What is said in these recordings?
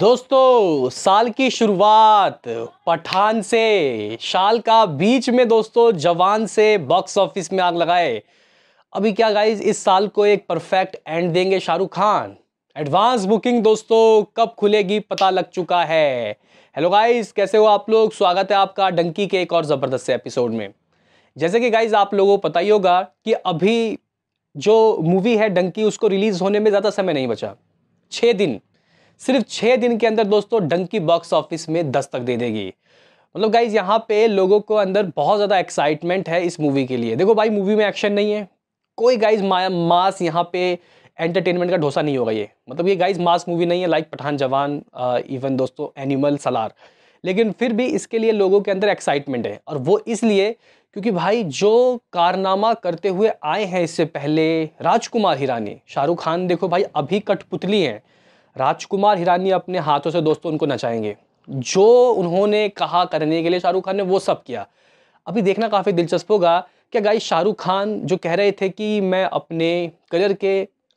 दोस्तों साल की शुरुआत पठान से साल का बीच में दोस्तों जवान से बॉक्स ऑफिस में आग लगाए अभी क्या गाइज इस साल को एक परफेक्ट एंड देंगे शाहरुख खान एडवांस बुकिंग दोस्तों कब खुलेगी पता लग चुका है हेलो गाइज कैसे हो आप लोग स्वागत है आपका डंकी के एक और ज़बरदस्त एपिसोड में जैसे कि गाइज आप लोगों को पता ही होगा कि अभी जो मूवी है डंकी उसको रिलीज़ होने में ज़्यादा समय नहीं बचा छः दिन सिर्फ छः दिन के अंदर दोस्तों डंकी बॉक्स ऑफिस में दस्तक दे देगी मतलब गाइज यहाँ पे लोगों को अंदर बहुत ज़्यादा एक्साइटमेंट है इस मूवी के लिए देखो भाई मूवी में एक्शन नहीं है कोई गाइज मास यहाँ पे एंटरटेनमेंट का ढोसा नहीं होगा ये मतलब ये गाइज मास मूवी नहीं है like Pathaan Jawan even uh, दोस्तों एनिमल सलार लेकिन फिर भी इसके लिए लोगों के अंदर एक्साइटमेंट है और वो इसलिए क्योंकि भाई जो कारनामा करते हुए आए हैं इससे पहले राजकुमार हिरानी शाहरुख खान देखो भाई अभी कठपुतली हैं राजकुमार हिरानी अपने हाथों से दोस्तों उनको नचाएंगे जो उन्होंने कहा करने के लिए शाहरुख खान ने वो सब किया अभी देखना काफ़ी दिलचस्प होगा कि गाई शाहरुख खान जो कह रहे थे कि मैं अपने करियर के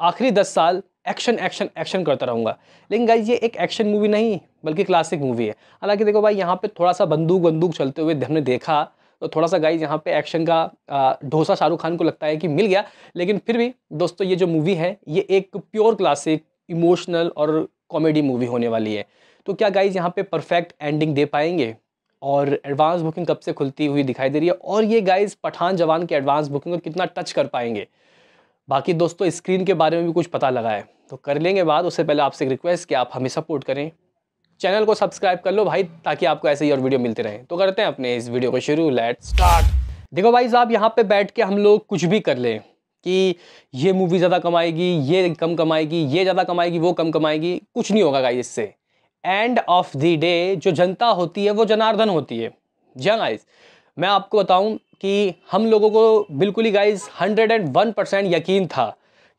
आखिरी दस साल एक्शन एक्शन एक्शन करता रहूँगा लेकिन गाई ये एक एक्शन मूवी नहीं बल्कि क्लासिक मूवी है हालांकि देखो भाई यहाँ पे थोड़ा सा बंदूक बंदूक चलते हुए हमने देखा तो थोड़ा सा गाइज यहाँ पे एक्शन का ढोसा शाहरुख खान को लगता है कि मिल गया लेकिन फिर भी दोस्तों ये जो मूवी है ये एक प्योर क्लासिक इमोशनल और कॉमेडी मूवी होने वाली है तो क्या गाइज यहाँ पे परफेक्ट एंडिंग दे पाएंगे और एडवांस बुकिंग कब से खुलती हुई दिखाई दे रही है और ये गाइज पठान जवान के एडवांस बुकिंग को कितना टच कर पाएंगे बाकी दोस्तों स्क्रीन के बारे में भी कुछ पता लगा है तो कर लेंगे बाद उससे पहले आपसे रिक्वेस्ट कि आप हमें सपोर्ट करें चैनल को सब्सक्राइब कर लो भाई ताकि आपको ऐसे ही और वीडियो मिलते रहें तो करते हैं अपने इस वीडियो को शुरू लेट स्टार्ट देखो भाई साहब यहाँ पे बैठ के हम लोग कुछ भी कर लें कि ये मूवी ज़्यादा कमाएगी ये कम कमाएगी ये ज़्यादा कमाएगी वो कम कमाएगी कुछ नहीं होगा गाइज़ इससे एंड ऑफ द डे जो जनता होती है वो जनार्दन होती है जी हाँ मैं आपको बताऊँ कि हम लोगों को बिल्कुल ही guys hundred and one percent यकीन था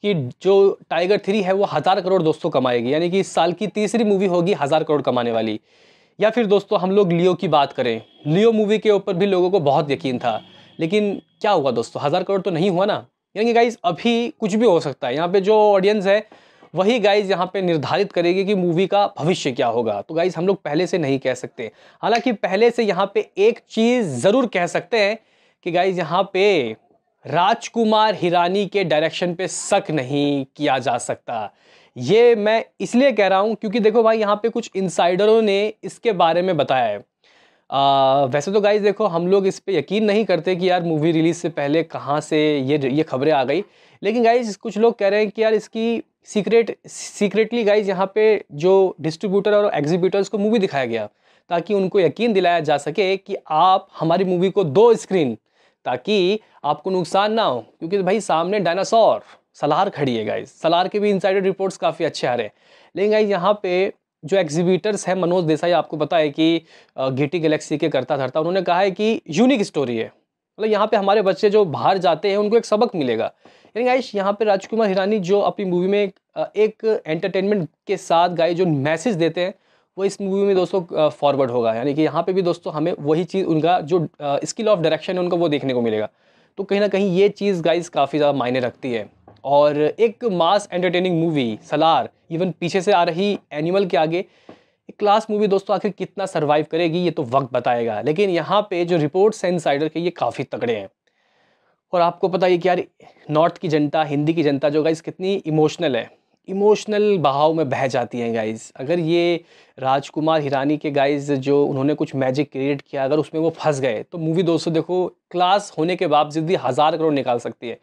कि जो टाइगर थ्री है वो हज़ार करोड़ दोस्तों कमाएगी यानी कि इस साल की तीसरी मूवी होगी हज़ार करोड़ कमाने वाली या फिर दोस्तों हम लोग लियो की बात करें लियो मूवी के ऊपर भी लोगों को बहुत यकीन था लेकिन क्या हुआ दोस्तों हज़ार करोड़ तो नहीं हुआ ना यानी गाइज अभी कुछ भी हो सकता है यहाँ पे जो ऑडियंस है वही गाइज यहाँ पे निर्धारित करेगी कि मूवी का भविष्य क्या होगा तो गाइज हम लोग पहले से नहीं कह सकते हालांकि पहले से यहाँ पे एक चीज़ ज़रूर कह सकते हैं कि गाइज यहाँ पे राजकुमार हिरानी के डायरेक्शन पे शक नहीं किया जा सकता ये मैं इसलिए कह रहा हूँ क्योंकि देखो भाई यहाँ पे कुछ इनसाइडरों ने इसके बारे में बताया है आ, वैसे तो गाइज देखो हम लोग इस पर यकीन नहीं करते कि यार मूवी रिलीज़ से पहले कहाँ से ये ये खबरें आ गई लेकिन गाइज कुछ लोग कह रहे हैं कि यार इसकी सीक्रेट सीक्रेटली गाइज यहाँ पे जो डिस्ट्रीब्यूटर और एग्जीब्यूटर्स को मूवी दिखाया गया ताकि उनको यकीन दिलाया जा सके कि आप हमारी मूवी को दो स्क्रीन ताकि आपको नुकसान ना हो क्योंकि भाई सामने डायनासोर सलार खड़ी है गाइज सलार के भी इनसाइडेड रिपोर्ट्स काफ़ी अच्छे आ रहे हैं लेकिन गाइज यहाँ पे जो एग्जीबिटर्स है मनोज देसाई आपको पता है कि गेटी गैलेक्सी के करता धरता उन्होंने कहा है कि यूनिक स्टोरी है मतलब यहाँ पे हमारे बच्चे जो बाहर जाते हैं उनको एक सबक मिलेगा यानी गाइश यहाँ पे राजकुमार हिरानी जो अपनी मूवी में एक एंटरटेनमेंट के साथ गाय जो मैसेज देते हैं वो इस मूवी में दोस्तों फॉरवर्ड होगा यानी कि यहाँ पे भी दोस्तों हमें वही चीज़ उनका जो स्किल ऑफ डायरेक्शन है उनका वो देखने को मिलेगा तो कहीं ना कहीं ये चीज़ गाइज काफ़ी ज़्यादा मायने रखती है और एक mass entertaining movie Salaar even पीछे से आ रही एनिमल के आगे एक क्लास मूवी दोस्तों आखिर कितना सर्वाइव करेगी ये तो वक्त बताएगा लेकिन यहाँ पे जो रिपोर्ट्स हैं इनसाइडर के ये काफ़ी तगड़े हैं और आपको पता है कि यार नॉर्थ की जनता हिंदी की जनता जो गाइज़ कितनी इमोशनल है इमोशनल बहाव में बह जाती हैं गाइज़ अगर ये राजकुमार हिरानी के गाइज़ जो उन्होंने कुछ मैजिक क्रिएट किया अगर उसमें वो फंस गए तो मूवी दोस्तों देखो क्लास होने के बावजूद भी हज़ार करोड़ निकाल सकती है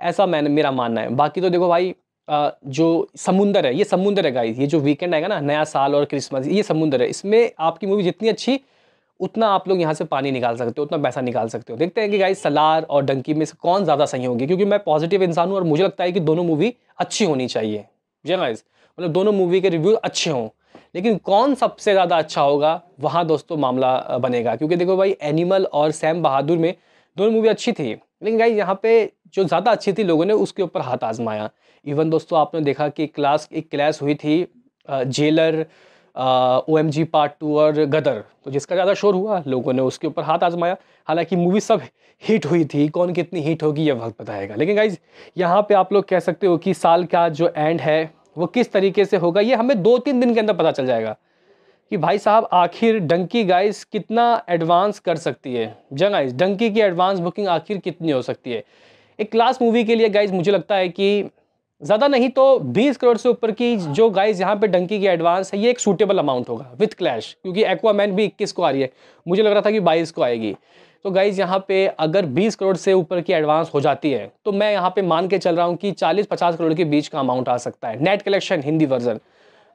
ऐसा मैंने मेरा मानना है बाकी तो देखो भाई जो समुंदर है ये समुंदर है गाइस ये जो वीकेंड आएगा ना नया साल और क्रिसमस ये समुंदर है इसमें आपकी मूवी जितनी अच्छी उतना आप लोग यहाँ से पानी निकाल सकते हो उतना पैसा निकाल सकते हो देखते हैं कि गाइस सलार और डंकी में से कौन ज़्यादा सही होगी क्योंकि मैं पॉजिटिव इंसान हूँ और मुझे लगता है कि दोनों मूवी अच्छी होनी चाहिए जी गाइज हाँ मतलब दोनों मूवी के रिव्यू अच्छे हों लेकिन कौन सबसे ज़्यादा अच्छा होगा वहाँ दोस्तों मामला बनेगा क्योंकि देखो भाई एनिमल और सैम बहादुर में दोनों मूवी अच्छी थी लेकिन गाइज यहाँ पे जो ज़्यादा अच्छी थी लोगों ने उसके ऊपर हाथ आजमाया इवन दोस्तों आपने देखा कि क्लास एक क्लास हुई थी Jailer O M G part two और गदर तो जिसका ज़्यादा शोर हुआ लोगों ने उसके ऊपर हाथ आजमाया हालांकि मूवी सब हिट हुई थी कौन कितनी हिट होगी यह वक्त बताएगा लेकिन गाइज यहाँ पे आप लोग कह सकते हो कि साल का जो एंड है वो किस तरीके से होगा ये हमें दो तीन दिन के अंदर पता चल जाएगा कि भाई साहब आखिर डंकी गाइस कितना एडवांस कर सकती है जंग गाइस डंकी की एडवांस बुकिंग आखिर कितनी हो सकती है एक क्लास मूवी के लिए गाइस मुझे लगता है कि ज़्यादा नहीं तो 20 करोड़ से ऊपर की हाँ। जो गाइस यहाँ पे डंकी की एडवांस है ये एक सूटेबल अमाउंट होगा विथ क्लैश क्योंकि एक्वामैन भी इक्कीस को आ रही है मुझे लग रहा था कि बाईस को आएगी तो गाइज यहाँ पे अगर 20 करोड़ से ऊपर की एडवांस हो जाती है तो मैं यहाँ पे मान के चल रहा हूँ कि 40-50 करोड़ के बीच का अमाउंट आ सकता है नेट कलेक्शन हिंदी वर्जन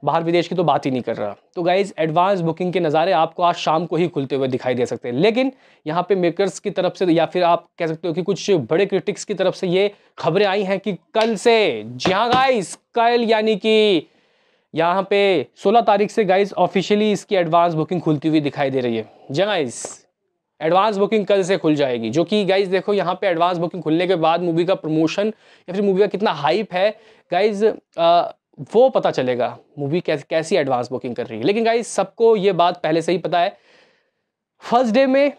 बाहर विदेश की तो बात ही नहीं कर रहा तो गाइज़ एडवांस बुकिंग के नज़ारे आपको आज शाम को ही खुलते हुए दिखाई दे सकते हैं लेकिन यहाँ पे मेकर्स की तरफ से या फिर आप कह सकते हो कि कुछ बड़े क्रिटिक्स की तरफ से ये खबरें आई हैं कि कल से जी हाँ गाइज कल यानी कि यहाँ पे 16 तारीख से गाइज ऑफिशियली इसकी एडवांस बुकिंग खुलती हुई दिखाई दे रही है जी गाइज एडवांस बुकिंग कल से खुल जाएगी जो कि गाइज देखो यहाँ पे एडवांस बुकिंग खुलने के बाद मूवी का प्रमोशन या फिर मूवी का कितना हाइप है गाइज वो पता चलेगा मूवी कैस, कैसी एडवांस बुकिंग कर रही है लेकिन गाइज सबको ये बात पहले से ही पता है फर्स्ट डे में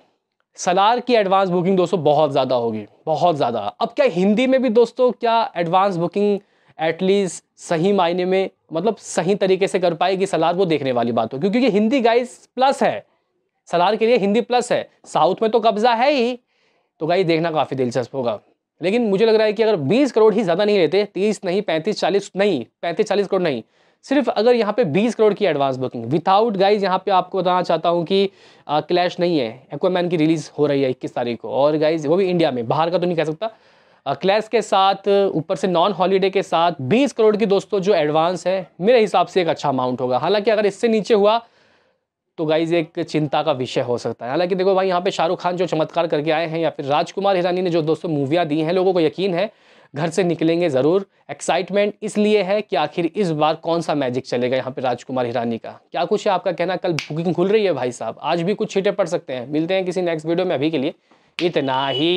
सलार की एडवांस बुकिंग दोस्तों बहुत ज़्यादा होगी बहुत ज़्यादा अब क्या हिंदी में भी दोस्तों क्या एडवांस बुकिंग एटलीस्ट सही मायने में मतलब सही तरीके से कर पाएगी सलार वो देखने वाली बात हो क्योंकि हिंदी गाइज प्लस है सलार के लिए हिंदी प्लस है साउथ में तो कब्जा है ही तो गाइज देखना काफ़ी दिलचस्प होगा लेकिन मुझे लग रहा है कि अगर 20 करोड़ ही ज़्यादा नहीं लेते 30 नहीं 35 40 नहीं 35 40 करोड़ नहीं सिर्फ अगर यहाँ पे 20 करोड़ की एडवांस बुकिंग विथआउट गाइज यहाँ पे आपको बताना चाहता हूँ कि क्लैश नहीं है एक्वामैन की रिलीज़ हो रही है इक्कीस तारीख को और गाइज वो भी इंडिया में बाहर का तो नहीं कह सकता क्लैश के साथ ऊपर से नॉन हॉलीडे के साथ बीस करोड़ की दोस्तों जो एडवांस है मेरे हिसाब से एक अच्छा अमाउंट होगा हालाँकि अगर इससे नीचे हुआ तो गाइज एक चिंता का विषय हो सकता है हालांकि देखो भाई यहाँ पे शाहरुख खान जो चमत्कार करके आए हैं या फिर राजकुमार हिरानी ने जो दोस्तों मूवियाँ दी हैं लोगों को यकीन है घर से निकलेंगे ज़रूर एक्साइटमेंट इसलिए है कि आखिर इस बार कौन सा मैजिक चलेगा यहाँ पे राजकुमार हिरानी का क्या कुछ है आपका कहना कल बुकिंग खुल रही है भाई साहब आज भी कुछ छीटे पड़ सकते हैं मिलते हैं किसी नेक्स्ट वीडियो में अभी के लिए इतना ही